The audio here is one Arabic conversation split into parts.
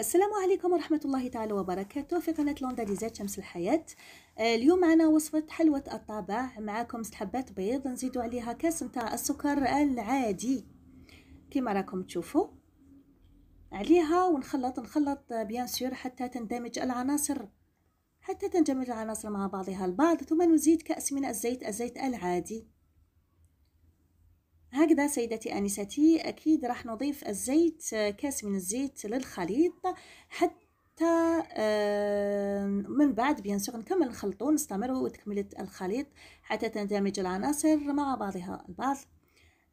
السلام عليكم ورحمة الله تعالى وبركاته في قناة لوندا ديزات شمس الحياة آه، اليوم معنا وصفة حلوة الطابع معاكم ست حبات بيض نزيدو عليها كاس متاع السكر العادي كما راكم تشوفوا عليها ونخلط نخلط آه، بيان سور حتى تندمج العناصر حتى تندمج العناصر مع بعضها البعض ثم نزيد كأس من الزيت الزيت العادي هكذا سيدتي آنستي أكيد راح نضيف الزيت آه، كاس من الزيت للخليط حتى من بعد بيان سور نكمل نخلطو ونستمر وتكملة الخليط حتى تندمج العناصر مع بعضها البعض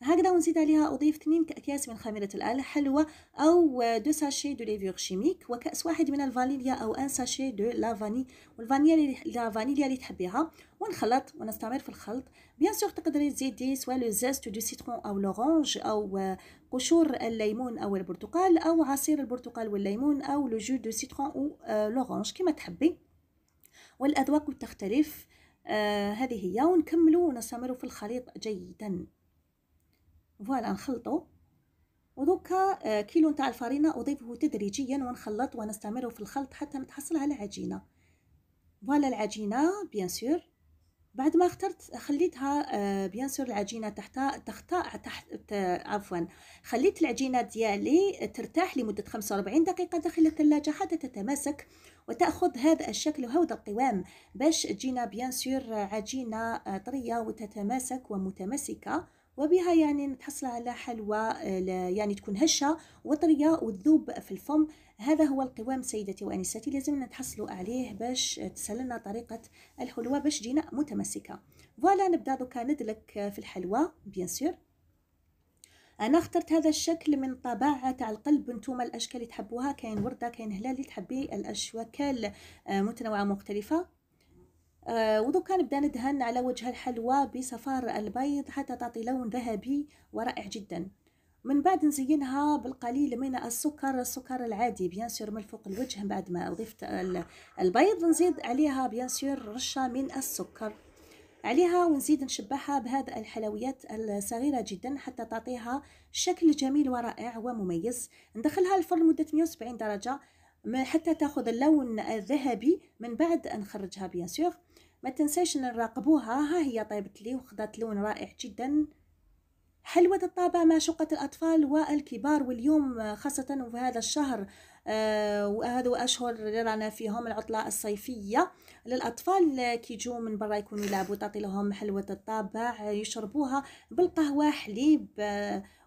هكذا ونزيد عليها أضيف 2 أكياس من خميرة الآلة حلوة أو دو ساشي دو ليفيغ شيميك وكأس واحد من الفانيليا أو أن ساشي دو لافاني والفانيليا لا فانيليا اللي تحبيها ونخلط ونستمر في الخلط بيان سور تقدري تزيدي سوا لو زيست دو سيترون أو لورانج أو قشور الليمون أو البرتقال أو عصير البرتقال والليمون أو لو جو دو سيترون أو آه، لورانج كما تحبي والأذواق تختلف آه هذه هي ونكملوا ونستمروا في الخليط جيدا فوالا نخلطو ودوكا آه، كيلو نتاع الفرينه اضيفه تدريجيا ونخلط ونستمر في الخلط حتى نتحصل على عجينه فوالا العجينه بيان سور بعد ما اخترت خليتها آه، بيان سور العجينه تحت تختار تحت عفوا خليت العجينه ديالي ترتاح لمده 45 دقيقه داخل الثلاجه حتى تتماسك وتاخذ هذا الشكل وهذا القوام باش تجينا بيان سور عجينه آه، طريه وتتماسك ومتماسكه وبها يعني نتحصل على حلوى آه، يعني تكون هشة وطرية وتذوب في الفم هذا هو القوام سيدتي وأنستي لازم نتحصلوا عليه باش تسهلنا طريقة الحلوى باش جينا متمسكة فوالا نبدا دوكا ندلك في الحلوى بيان سور انا اخترت هذا الشكل من طباعه تاع القلب نتوما الاشكال اللي تحبوها كاين ورده كاين هلال اللي تحبي الاشكال آه، متنوعه مختلفه آه، وذو كان بدأ ندهن على وجه الحلوى بصفار البيض حتى تعطي لون ذهبي ورائع جدا من بعد نزينها بالقليل من السكر السكر العادي بيان سور من فوق الوجه بعد ما أضفت البيض نزيد عليها بيان سور رشة من السكر عليها ونزيد نشبعها بهذا الحلويات الصغيرة جدا حتى تعطيها شكل جميل ورائع ومميز ندخلها الفرن لمدة 170 درجة حتى تاخذ اللون الذهبي من بعد نخرجها بيان سور ما ان نراقبوها ها هي طيبت لي وخضت لون رائع جدا حلوة الطابع مع شقة الأطفال والكبار واليوم آه، خاصة في هذا الشهر آه، وهذا أشهر رانا فيهم العطلة الصيفية للأطفال آه، يجوا من برا يكونوا يلعبوا تعطي لهم حلوة الطابع يشربوها بالقهوة حليب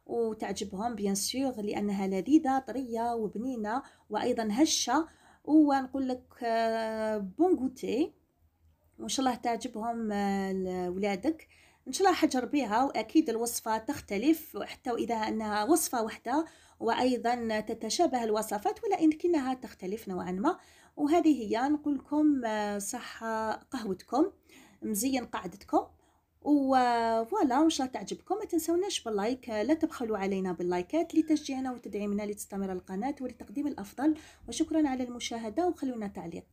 وتعجبهم بيان سيغ لأنها لذيذة طرية وبنينة وأيضا هشة ونقول لك بونغوتي بون وان شاء الله تعجبهم آه، لولادك ان شاء الله حجربيها واكيد الوصفه تختلف حتى واذا انها وصفه واحده وايضا تتشابه الوصفات ولكنها تختلف نوعا ما وهذه هي نقول لكم آه، صحه قهوتكم مزين و فوالا ان شاء الله تعجبكم ما تنسوناش باللايك آه، لا تبخلوا علينا باللايكات لتشجيعنا وتدعيمنا لتستمر القناه ولتقديم الافضل وشكرا على المشاهده وخلونا تعليق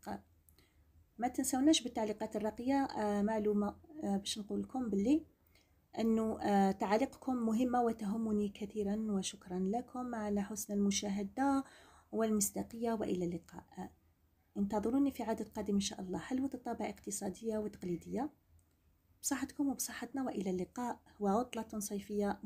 ما تنسوناش بالتعليقات الراقيه آه، معلومه آه، باش نقول لكم باللي انه آه، تعاليقكم مهمه وتهمني كثيرا وشكرا لكم على حسن المشاهده والمستقية والى اللقاء انتظروني في عدد قادم ان شاء الله حلوه الطابع اقتصاديه وتقليديه بصحتكم وبصحتنا والى اللقاء وعطله صيفيه